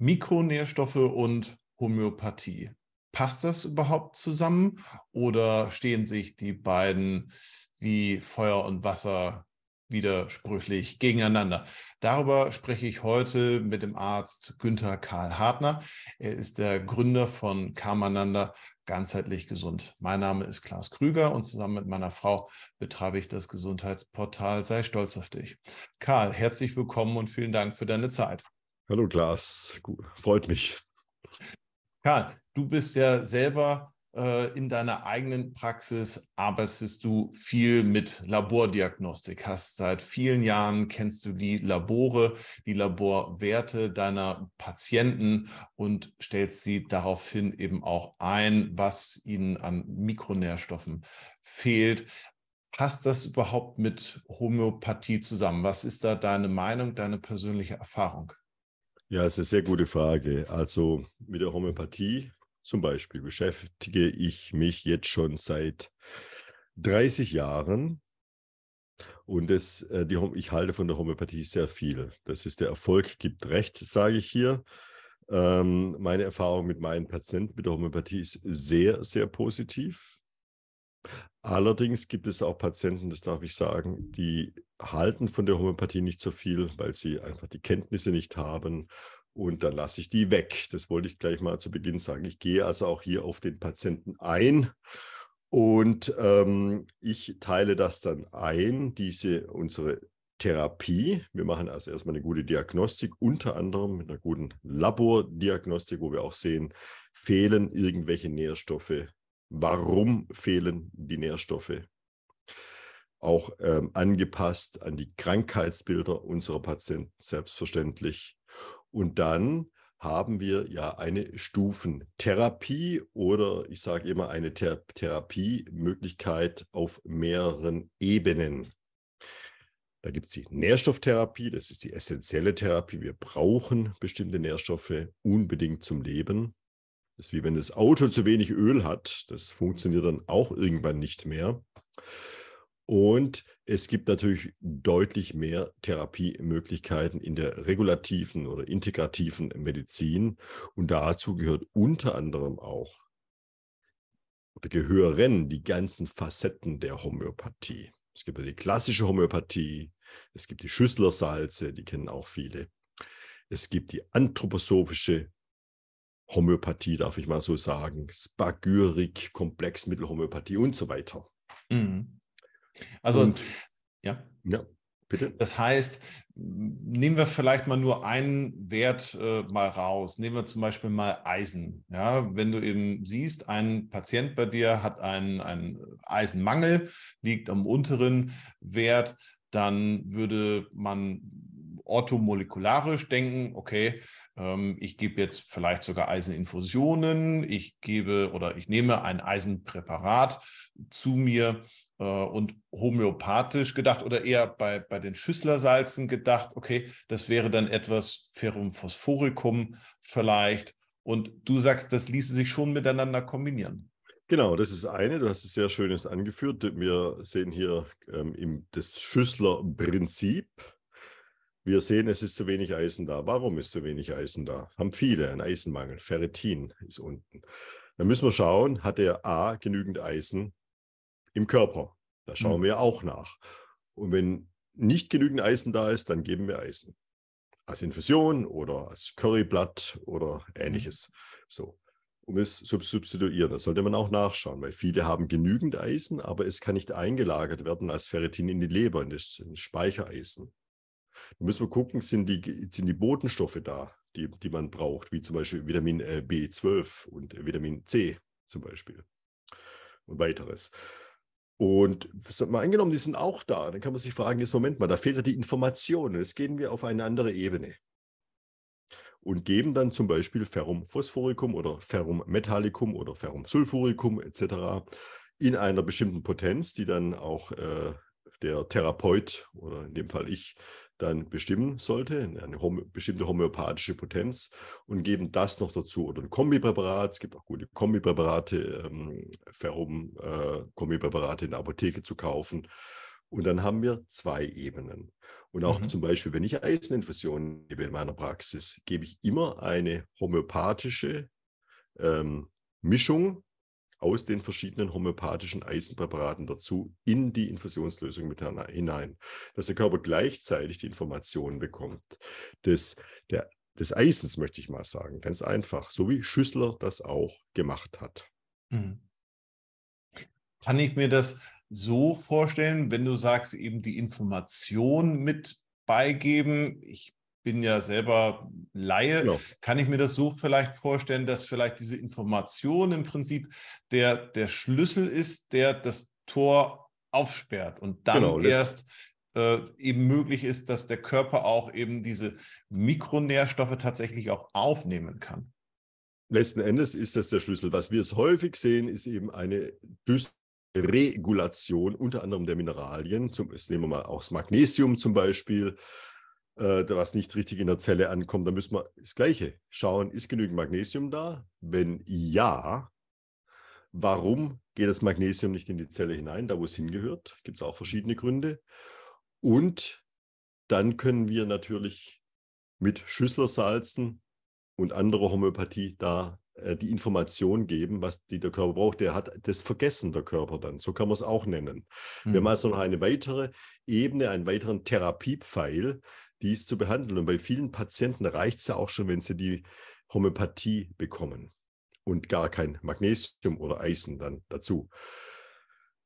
Mikronährstoffe und Homöopathie. Passt das überhaupt zusammen oder stehen sich die beiden wie Feuer und Wasser widersprüchlich gegeneinander. Darüber spreche ich heute mit dem Arzt Günther Karl Hartner. Er ist der Gründer von Karmananda ganzheitlich gesund. Mein Name ist Klaas Krüger und zusammen mit meiner Frau betreibe ich das Gesundheitsportal Sei stolz auf dich. Karl, herzlich willkommen und vielen Dank für deine Zeit. Hallo Klaas, freut mich. Karl, du bist ja selber äh, in deiner eigenen Praxis, arbeitest du viel mit Labordiagnostik, hast seit vielen Jahren, kennst du die Labore, die Laborwerte deiner Patienten und stellst sie daraufhin eben auch ein, was ihnen an Mikronährstoffen fehlt. Passt das überhaupt mit Homöopathie zusammen? Was ist da deine Meinung, deine persönliche Erfahrung? Ja, es ist eine sehr gute Frage. Also mit der Homöopathie zum Beispiel beschäftige ich mich jetzt schon seit 30 Jahren. Und das, äh, die, ich halte von der Homöopathie sehr viel. Das ist der Erfolg gibt recht, sage ich hier. Ähm, meine Erfahrung mit meinen Patienten mit der Homöopathie ist sehr, sehr positiv. Allerdings gibt es auch Patienten, das darf ich sagen, die halten von der Homöopathie nicht so viel, weil sie einfach die Kenntnisse nicht haben und dann lasse ich die weg. Das wollte ich gleich mal zu Beginn sagen. Ich gehe also auch hier auf den Patienten ein und ähm, ich teile das dann ein, diese unsere Therapie. Wir machen also erstmal eine gute Diagnostik, unter anderem mit einer guten Labordiagnostik, wo wir auch sehen, fehlen irgendwelche Nährstoffe. Warum fehlen die Nährstoffe? auch ähm, angepasst an die Krankheitsbilder unserer Patienten selbstverständlich. Und dann haben wir ja eine Stufentherapie oder ich sage immer eine Ther Therapiemöglichkeit auf mehreren Ebenen. Da gibt es die Nährstofftherapie, das ist die essentielle Therapie. Wir brauchen bestimmte Nährstoffe unbedingt zum Leben. Das ist wie wenn das Auto zu wenig Öl hat, das funktioniert dann auch irgendwann nicht mehr. Und es gibt natürlich deutlich mehr Therapiemöglichkeiten in der regulativen oder integrativen Medizin. Und dazu gehört unter anderem auch oder gehören die ganzen Facetten der Homöopathie. Es gibt ja die klassische Homöopathie, es gibt die Schüsslersalze, die kennen auch viele. Es gibt die anthroposophische Homöopathie, darf ich mal so sagen, Spagyrik, Komplexmittelhomöopathie und so weiter. Mhm. Also, Und, ja. Ja, bitte. Das heißt, nehmen wir vielleicht mal nur einen Wert äh, mal raus. Nehmen wir zum Beispiel mal Eisen. Ja, wenn du eben siehst, ein Patient bei dir hat einen, einen Eisenmangel, liegt am unteren Wert, dann würde man orthomolekularisch denken, okay, ähm, ich gebe jetzt vielleicht sogar Eiseninfusionen, ich gebe oder ich nehme ein Eisenpräparat zu mir äh, und homöopathisch gedacht oder eher bei, bei den Schüsslersalzen gedacht, okay, das wäre dann etwas Ferrum phosphoricum vielleicht. Und du sagst, das ließe sich schon miteinander kombinieren. Genau, das ist eine. Du hast es sehr schönes angeführt. Wir sehen hier ähm, das Schüssler-Prinzip wir sehen, es ist zu wenig Eisen da. Warum ist zu wenig Eisen da? Haben viele einen Eisenmangel. Ferritin ist unten. Dann müssen wir schauen, hat der A genügend Eisen im Körper? Da schauen mhm. wir auch nach. Und wenn nicht genügend Eisen da ist, dann geben wir Eisen. Als Infusion oder als Curryblatt oder ähnliches. So um es zu substituieren. Das sollte man auch nachschauen, weil viele haben genügend Eisen, aber es kann nicht eingelagert werden als Ferritin in die Leber, in das Speichereisen. Da müssen wir gucken, sind die, sind die Botenstoffe da, die, die man braucht, wie zum Beispiel Vitamin äh, B12 und äh, Vitamin C zum Beispiel und weiteres. Und mal angenommen, die sind auch da, dann kann man sich fragen, jetzt Moment mal, da fehlt ja die Information. Jetzt gehen wir auf eine andere Ebene und geben dann zum Beispiel Ferrum phosphoricum oder Ferrum metallicum oder Ferrum sulfuricum etc. in einer bestimmten Potenz, die dann auch äh, der Therapeut oder in dem Fall ich dann bestimmen sollte, eine homö bestimmte homöopathische Potenz und geben das noch dazu oder ein Kombipräparat. Es gibt auch gute Kombipräparate, ähm, Ferrum-Kombipräparate äh, in der Apotheke zu kaufen. Und dann haben wir zwei Ebenen. Und auch mhm. zum Beispiel, wenn ich Eiseninfusionen gebe in meiner Praxis, gebe ich immer eine homöopathische ähm, Mischung aus den verschiedenen homöopathischen Eisenpräparaten dazu in die Infusionslösung mit hinein, dass der Körper gleichzeitig die Informationen bekommt des, der, des Eisens, möchte ich mal sagen, ganz einfach, so wie Schüssler das auch gemacht hat. Mhm. Kann ich mir das so vorstellen, wenn du sagst, eben die Information mit beigeben? Ich bin ja selber Laie. Genau. Kann ich mir das so vielleicht vorstellen, dass vielleicht diese Information im Prinzip der, der Schlüssel ist, der das Tor aufsperrt und dann genau, erst äh, eben möglich ist, dass der Körper auch eben diese Mikronährstoffe tatsächlich auch aufnehmen kann. Letzten Endes ist das der Schlüssel. Was wir es häufig sehen, ist eben eine Dysregulation unter anderem der Mineralien. Zum, nehmen wir mal auch das Magnesium zum Beispiel. Äh, was nicht richtig in der Zelle ankommt, dann müssen wir das Gleiche schauen, ist genügend Magnesium da? Wenn ja, warum geht das Magnesium nicht in die Zelle hinein, da wo es hingehört? Gibt es auch verschiedene Gründe. Und dann können wir natürlich mit Schüsslersalzen und anderer Homöopathie da äh, die Information geben, was die der Körper braucht. Der hat das vergessen, der Körper dann. So kann man es auch nennen. Mhm. Wir haben also noch eine weitere Ebene, einen weiteren Therapiepfeil, dies zu behandeln. Und bei vielen Patienten reicht es ja auch schon, wenn sie die Homöopathie bekommen und gar kein Magnesium oder Eisen dann dazu.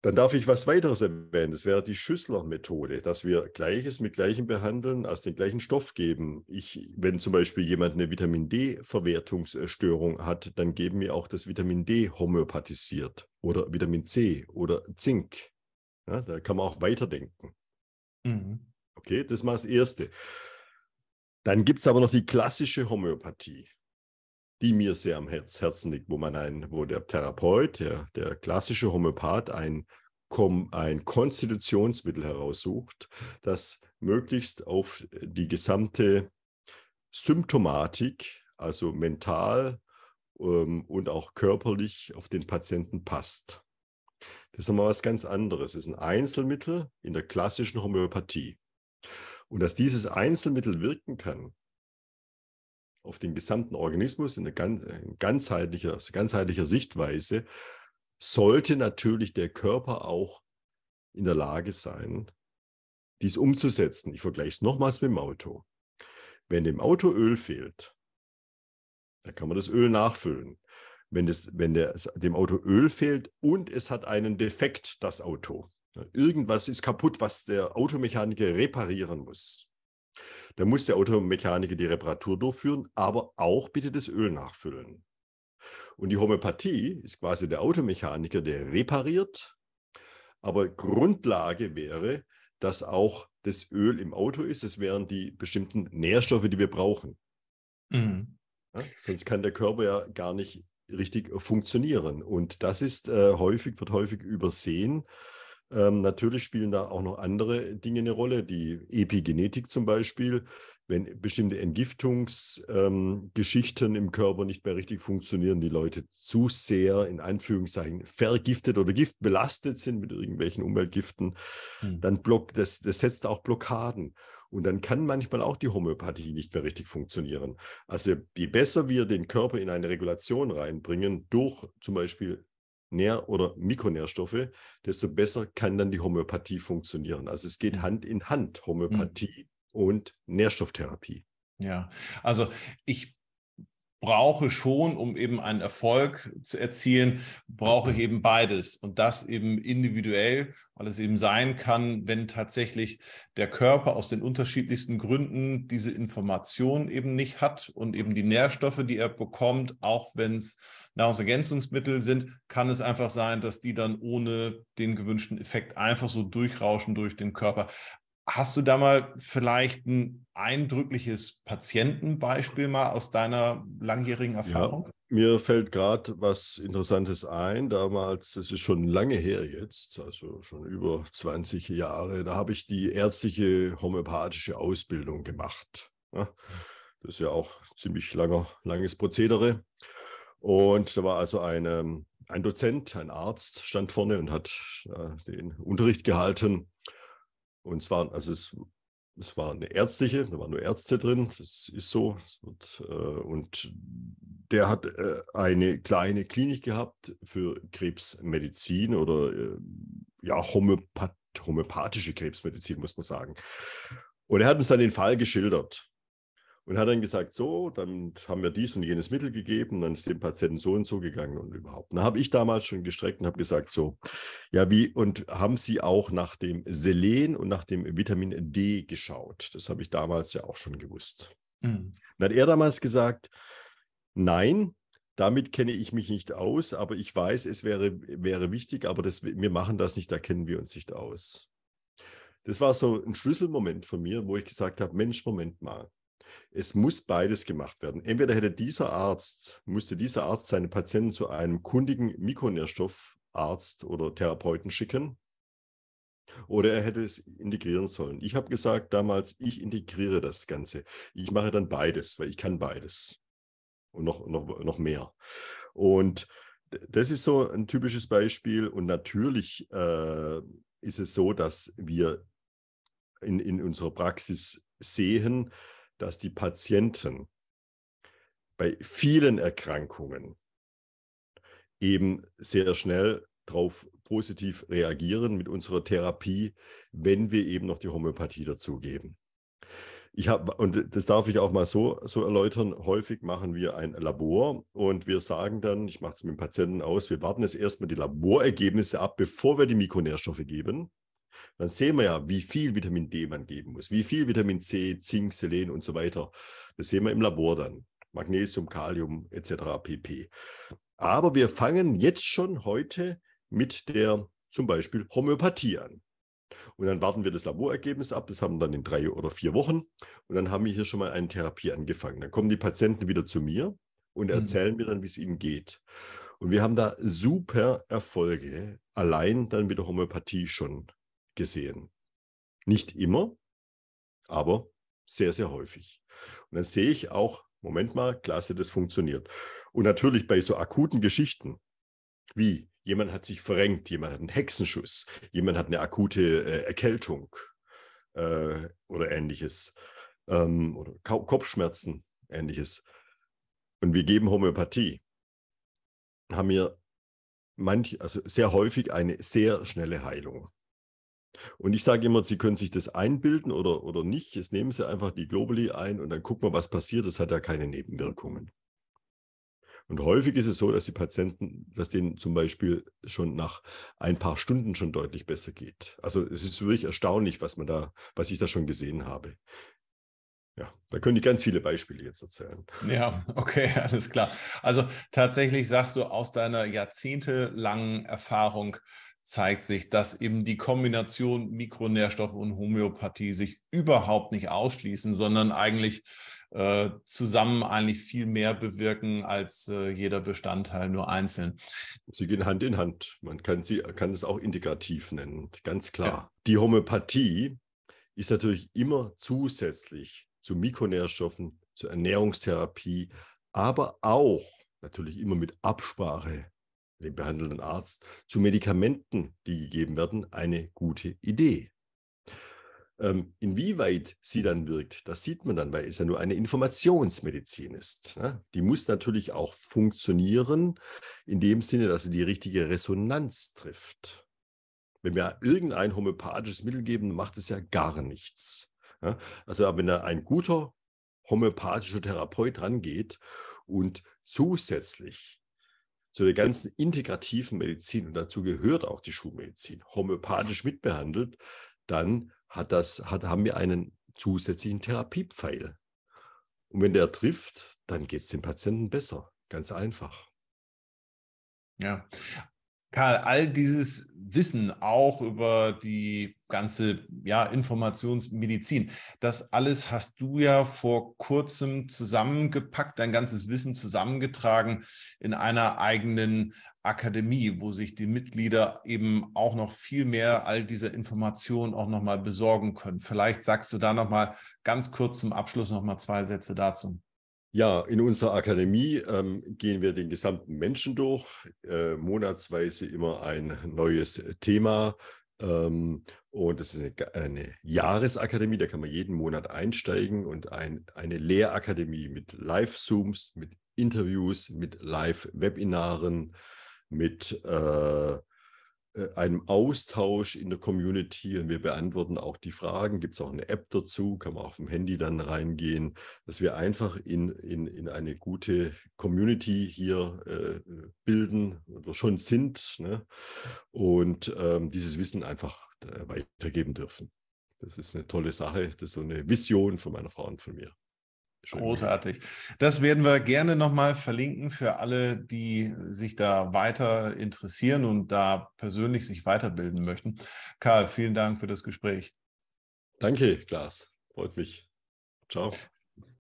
Dann darf ich was weiteres erwähnen. Das wäre die Schüssler-Methode, dass wir Gleiches mit Gleichem behandeln, aus dem gleichen Stoff geben. Ich, wenn zum Beispiel jemand eine Vitamin D-Verwertungsstörung hat, dann geben wir auch das Vitamin D homöopathisiert oder Vitamin C oder Zink. Ja, da kann man auch weiterdenken. Mhm. Okay, das war das Erste. Dann gibt es aber noch die klassische Homöopathie, die mir sehr am Herz, Herzen liegt, wo man ein, wo der Therapeut, der, der klassische Homöopath, ein, ein Konstitutionsmittel heraussucht, das möglichst auf die gesamte Symptomatik, also mental ähm, und auch körperlich auf den Patienten passt. Das ist nochmal was ganz anderes. Es ist ein Einzelmittel in der klassischen Homöopathie. Und dass dieses Einzelmittel wirken kann auf den gesamten Organismus in, ganz, in ganzheitlicher, ganzheitlicher Sichtweise, sollte natürlich der Körper auch in der Lage sein, dies umzusetzen. Ich vergleiche es nochmals mit dem Auto. Wenn dem Auto Öl fehlt, dann kann man das Öl nachfüllen. Wenn, das, wenn der, dem Auto Öl fehlt und es hat einen Defekt, das Auto, Irgendwas ist kaputt, was der Automechaniker reparieren muss. Da muss der Automechaniker die Reparatur durchführen, aber auch bitte das Öl nachfüllen. Und die Homöopathie ist quasi der Automechaniker, der repariert, aber Grundlage wäre, dass auch das Öl im Auto ist. Es wären die bestimmten Nährstoffe, die wir brauchen. Mhm. Ja, sonst kann der Körper ja gar nicht richtig äh, funktionieren. Und das ist äh, häufig, wird häufig übersehen, ähm, natürlich spielen da auch noch andere Dinge eine Rolle, die Epigenetik zum Beispiel. Wenn bestimmte Entgiftungsgeschichten ähm, im Körper nicht mehr richtig funktionieren, die Leute zu sehr in Anführungszeichen vergiftet oder giftbelastet sind mit irgendwelchen Umweltgiften, mhm. dann block, das, das setzt auch Blockaden. Und dann kann manchmal auch die Homöopathie nicht mehr richtig funktionieren. Also je besser wir den Körper in eine Regulation reinbringen, durch zum Beispiel Nähr- oder Mikronährstoffe, desto besser kann dann die Homöopathie funktionieren. Also es geht mhm. Hand in Hand, Homöopathie mhm. und Nährstofftherapie. Ja, also ich brauche schon, um eben einen Erfolg zu erzielen, brauche ich mhm. eben beides. Und das eben individuell, weil es eben sein kann, wenn tatsächlich der Körper aus den unterschiedlichsten Gründen diese Information eben nicht hat und eben die Nährstoffe, die er bekommt, auch wenn es Nahrungsergänzungsmittel sind, kann es einfach sein, dass die dann ohne den gewünschten Effekt einfach so durchrauschen durch den Körper. Hast du da mal vielleicht ein eindrückliches Patientenbeispiel mal aus deiner langjährigen Erfahrung? Ja, mir fällt gerade was Interessantes ein. Damals, das ist schon lange her jetzt, also schon über 20 Jahre, da habe ich die ärztliche homöopathische Ausbildung gemacht. Ne? Das ist ja auch ein ziemlich langer, langes Prozedere. Und da war also eine, ein Dozent, ein Arzt, stand vorne und hat äh, den Unterricht gehalten. Und zwar, also es, es war eine ärztliche, da waren nur Ärzte drin, das ist so. Das wird, äh, und der hat äh, eine kleine Klinik gehabt für Krebsmedizin oder äh, ja, Homöopath homöopathische Krebsmedizin, muss man sagen. Und er hat uns dann den Fall geschildert und hat dann gesagt, so, dann haben wir dies und jenes Mittel gegeben, dann ist dem Patienten so und so gegangen und überhaupt. Dann habe ich damals schon gestreckt und habe gesagt, so, ja, wie, und haben Sie auch nach dem Selen und nach dem Vitamin D geschaut? Das habe ich damals ja auch schon gewusst. Mhm. Dann hat er damals gesagt, nein, damit kenne ich mich nicht aus, aber ich weiß, es wäre, wäre wichtig, aber das, wir machen das nicht, da kennen wir uns nicht aus. Das war so ein Schlüsselmoment von mir, wo ich gesagt habe, Mensch, Moment mal es muss beides gemacht werden. Entweder hätte dieser Arzt, musste dieser Arzt seine Patienten zu einem kundigen Mikronährstoffarzt oder Therapeuten schicken, oder er hätte es integrieren sollen. Ich habe gesagt damals, ich integriere das Ganze. Ich mache dann beides, weil ich kann beides. Und noch, noch, noch mehr. Und das ist so ein typisches Beispiel. Und natürlich äh, ist es so, dass wir in, in unserer Praxis sehen, dass die Patienten bei vielen Erkrankungen eben sehr schnell darauf positiv reagieren mit unserer Therapie, wenn wir eben noch die Homöopathie dazugeben. Ich habe, und das darf ich auch mal so, so erläutern, häufig machen wir ein Labor und wir sagen dann, ich mache es mit dem Patienten aus, wir warten jetzt erstmal die Laborergebnisse ab, bevor wir die Mikronährstoffe geben. Dann sehen wir ja, wie viel Vitamin D man geben muss, wie viel Vitamin C, Zink, Selen und so weiter. Das sehen wir im Labor dann. Magnesium, Kalium etc. pp. Aber wir fangen jetzt schon heute mit der zum Beispiel Homöopathie an. Und dann warten wir das Laborergebnis ab. Das haben wir dann in drei oder vier Wochen. Und dann haben wir hier schon mal eine Therapie angefangen. Dann kommen die Patienten wieder zu mir und mhm. erzählen mhm. mir dann, wie es ihnen geht. Und wir haben da super Erfolge, allein dann mit der Homöopathie schon gesehen. Nicht immer, aber sehr, sehr häufig. Und dann sehe ich auch, Moment mal, klasse, das funktioniert. Und natürlich bei so akuten Geschichten wie jemand hat sich verrenkt, jemand hat einen Hexenschuss, jemand hat eine akute äh, Erkältung äh, oder ähnliches ähm, oder Ka Kopfschmerzen, ähnliches. Und wir geben Homöopathie, haben wir manch, also sehr häufig eine sehr schnelle Heilung. Und ich sage immer, Sie können sich das einbilden oder, oder nicht. Jetzt nehmen Sie einfach die Globally ein und dann gucken wir, was passiert. Das hat ja keine Nebenwirkungen. Und häufig ist es so, dass die Patienten, dass denen zum Beispiel schon nach ein paar Stunden schon deutlich besser geht. Also es ist wirklich erstaunlich, was man da, was ich da schon gesehen habe. Ja, da könnte ich ganz viele Beispiele jetzt erzählen. Ja, okay, alles klar. Also tatsächlich sagst du aus deiner jahrzehntelangen Erfahrung, zeigt sich, dass eben die Kombination Mikronährstoffe und Homöopathie sich überhaupt nicht ausschließen, sondern eigentlich äh, zusammen eigentlich viel mehr bewirken als äh, jeder Bestandteil nur einzeln. Sie gehen Hand in Hand. Man kann sie kann es auch integrativ nennen, ganz klar. Ja. Die Homöopathie ist natürlich immer zusätzlich zu Mikronährstoffen, zur Ernährungstherapie, aber auch natürlich immer mit Absprache dem behandelnden Arzt zu Medikamenten, die gegeben werden, eine gute Idee. Ähm, inwieweit sie dann wirkt, das sieht man dann, weil es ja nur eine Informationsmedizin ist. Ne? Die muss natürlich auch funktionieren, in dem Sinne, dass sie die richtige Resonanz trifft. Wenn wir irgendein homöopathisches Mittel geben, macht es ja gar nichts. Ne? Also wenn da ein guter homöopathischer Therapeut rangeht und zusätzlich zu der ganzen integrativen Medizin, und dazu gehört auch die Schulmedizin, homöopathisch mitbehandelt, dann hat das, hat, haben wir einen zusätzlichen Therapiepfeil. Und wenn der trifft, dann geht es dem Patienten besser. Ganz einfach. Ja, Karl, all dieses Wissen auch über die ganze ja, Informationsmedizin, das alles hast du ja vor kurzem zusammengepackt, dein ganzes Wissen zusammengetragen in einer eigenen Akademie, wo sich die Mitglieder eben auch noch viel mehr all dieser Informationen auch nochmal besorgen können. Vielleicht sagst du da nochmal ganz kurz zum Abschluss nochmal zwei Sätze dazu. Ja, in unserer Akademie ähm, gehen wir den gesamten Menschen durch, äh, monatsweise immer ein neues Thema. Ähm, und das ist eine, eine, Jahresakademie, da kann man jeden Monat einsteigen und ein, eine Lehrakademie mit Live-Zooms, mit Interviews, mit Live-Webinaren, mit äh, äh, einem Austausch in der Community und wir beantworten auch die Fragen. Gibt es auch eine App dazu, kann man auch vom Handy dann reingehen, dass wir einfach in, in, in eine gute Community hier äh, bilden oder schon sind ne? und ähm, dieses Wissen einfach äh, weitergeben dürfen. Das ist eine tolle Sache, das ist so eine Vision von meiner Frau und von mir. Großartig. Das werden wir gerne nochmal verlinken für alle, die sich da weiter interessieren und da persönlich sich weiterbilden möchten. Karl, vielen Dank für das Gespräch. Danke, Klaas. Freut mich. Ciao.